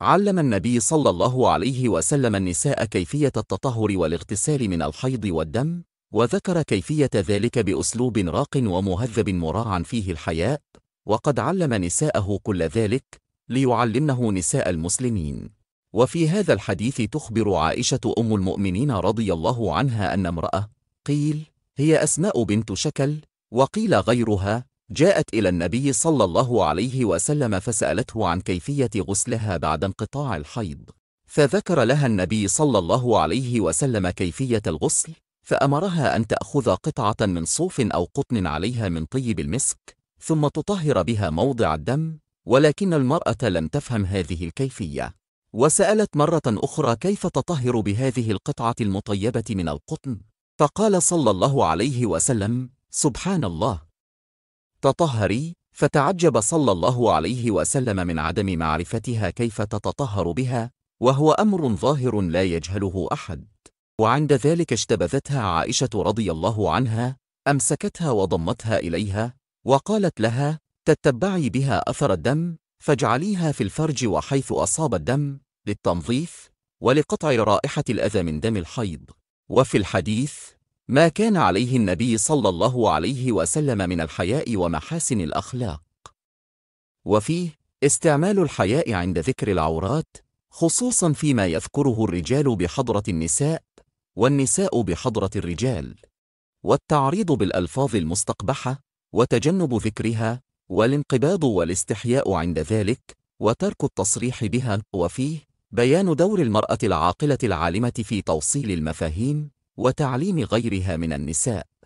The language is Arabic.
علم النبي صلى الله عليه وسلم النساء كيفية التطهر والاغتسال من الحيض والدم وذكر كيفية ذلك بأسلوب راق ومهذب مراعا فيه الحياء وقد علم نساءه كل ذلك ليعلمنه نساء المسلمين وفي هذا الحديث تخبر عائشة أم المؤمنين رضي الله عنها أن امرأة قيل هي أسماء بنت شكل وقيل غيرها جاءت إلى النبي صلى الله عليه وسلم فسألته عن كيفية غسلها بعد انقطاع الحيض فذكر لها النبي صلى الله عليه وسلم كيفية الغسل فأمرها أن تأخذ قطعة من صوف أو قطن عليها من طيب المسك ثم تطهر بها موضع الدم ولكن المرأة لم تفهم هذه الكيفية وسألت مرة أخرى كيف تطهر بهذه القطعة المطيبة من القطن فقال صلى الله عليه وسلم سبحان الله تطهري فتعجب صلى الله عليه وسلم من عدم معرفتها كيف تتطهر بها وهو أمر ظاهر لا يجهله أحد وعند ذلك اجتبذتها عائشة رضي الله عنها أمسكتها وضمتها إليها وقالت لها تتبعي بها أثر الدم فاجعليها في الفرج وحيث أصاب الدم للتنظيف ولقطع رائحة الأذى من دم الحيض وفي الحديث ما كان عليه النبي صلى الله عليه وسلم من الحياء ومحاسن الأخلاق وفيه استعمال الحياء عند ذكر العورات خصوصا فيما يذكره الرجال بحضرة النساء والنساء بحضرة الرجال والتعريض بالألفاظ المستقبحة وتجنب ذكرها والانقباض والاستحياء عند ذلك وترك التصريح بها وفيه بيان دور المرأة العاقلة العالمة في توصيل المفاهيم وتعليم غيرها من النساء